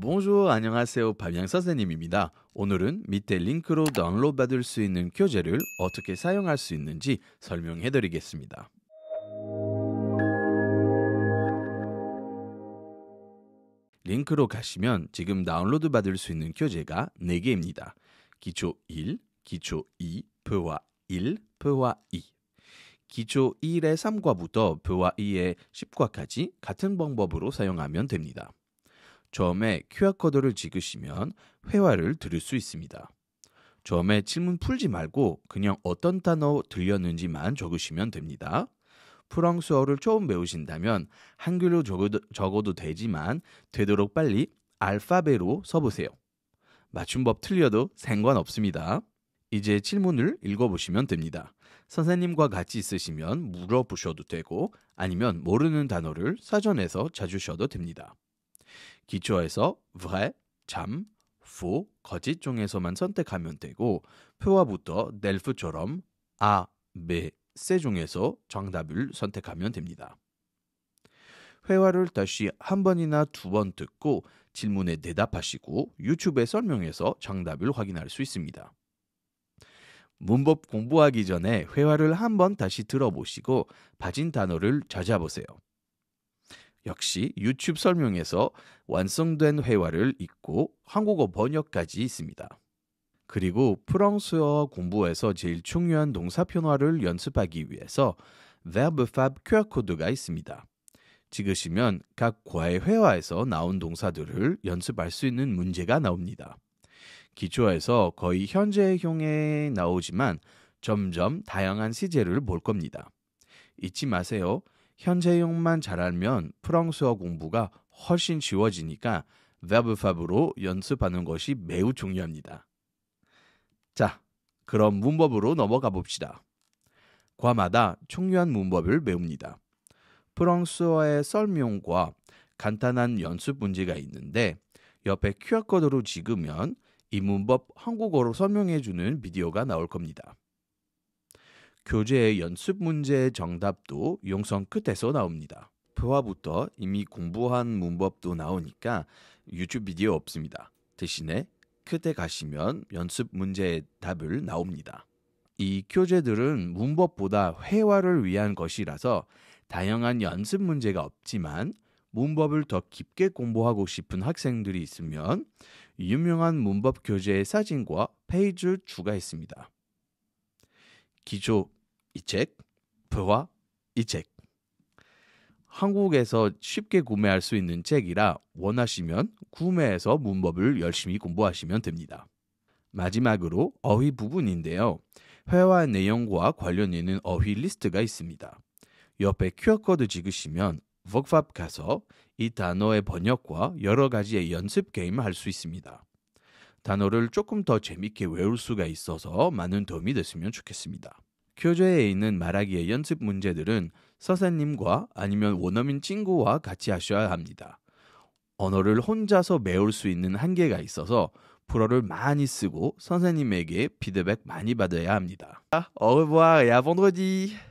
Bonjour, 안녕하세요. 박양 선생님입니다. 오늘은 밑에 링크로 다운로드 받을 수 있는 교재를 어떻게 사용할 수 있는지 설명해 드리겠습니다. 링크로 가시면 지금 다운로드 받을 수 있는 교재가 4개입니다. 기초 1, 기초 2, 표와 1, 표와 2. 기초 1의 3과부터 표와 2의 10과까지 같은 방법으로 사용하면 됩니다. 음에 QR코드를 찍으시면 회화를 들을 수 있습니다. 음에 질문 풀지 말고 그냥 어떤 단어 들렸는지만 적으시면 됩니다. 프랑스어를 처음 배우신다면 한글로 적어도, 적어도 되지만 되도록 빨리 알파벳로 써보세요. 맞춤법 틀려도 상관없습니다. 이제 질문을 읽어보시면 됩니다. 선생님과 같이 있으시면 물어보셔도 되고 아니면 모르는 단어를 사전에서 찾으셔도 됩니다. 기초에서 vrai, 참, faux, 거짓 중에서만 선택하면 되고 표화부터 델프처럼 a, b, c 중에서 정답을 선택하면 됩니다. 회화를 다시 한 번이나 두 번 듣고 질문에 대답하시고 유튜브에설명해서 정답을 확인할 수 있습니다. 문법 공부하기 전에 회화를 한 번 다시 들어보시고 빠진 단어를 찾아보세요. 역시 유튜브 설명에서 완성된 회화를 읽고 한국어 번역까지 있습니다. 그리고 프랑스어 공부에서 제일 중요한 동사 변화를 연습하기 위해서 verbfab QR코드가 있습니다. 찍으시면 각과의 회화에서 나온 동사들을 연습할 수 있는 문제가 나옵니다. 기초에서 거의 현재형에 나오지만 점점 다양한 시제를 볼 겁니다. 잊지 마세요. 현재형만 잘 알면 프랑스어 공부가 훨씬 쉬워지니까 verb법으로 연습하는 것이 매우 중요합니다. 자, 그럼 문법으로 넘어가 봅시다. 과마다 중요한 문법을 배웁니다. 프랑스어의 설명과 간단한 연습 문제가 있는데 옆에 QR코드로 찍으면 이 문법 한국어로 설명해주는 비디오가 나올 겁니다. 교재의 연습 문제 정답도 용성 끝에서 나옵니다. 표화부터 이미 공부한 문법도 나오니까 유튜브 비디오 없습니다. 대신에 끝에 가시면 연습 문제의 답을 나옵니다. 이 교재들은 문법보다 회화를 위한 것이라서 다양한 연습 문제가 없지만 문법을 더 깊게 공부하고 싶은 학생들이 있으면 유명한 문법 교재의 사진과 페이지를 추가했습니다. 기초 이 책, 부와 이 책. 한국에서 쉽게 구매할 수 있는 책이라 원하시면 구매해서 문법을 열심히 공부하시면 됩니다. 마지막으로 어휘 부분인데요. 회화 내용과 관련 있는 어휘 리스트가 있습니다. 옆에 QR코드 찍으시면 vocfab 가서 이 단어의 번역과 여러 가지의 연습 게임을 할 수 있습니다. 단어를 조금 더 재밌게 외울 수가 있어서 많은 도움이 됐으면 좋겠습니다. 교재에 있는 말하기의 연습 문제들은 선생님과 아니면 원어민 친구와 같이 하셔야 합니다. 언어를 혼자서 메울 수 있는 한계가 있어서 불어를 많이 쓰고 선생님에게 피드백 많이 받아야 합니다. 아, au r e 야, o i r et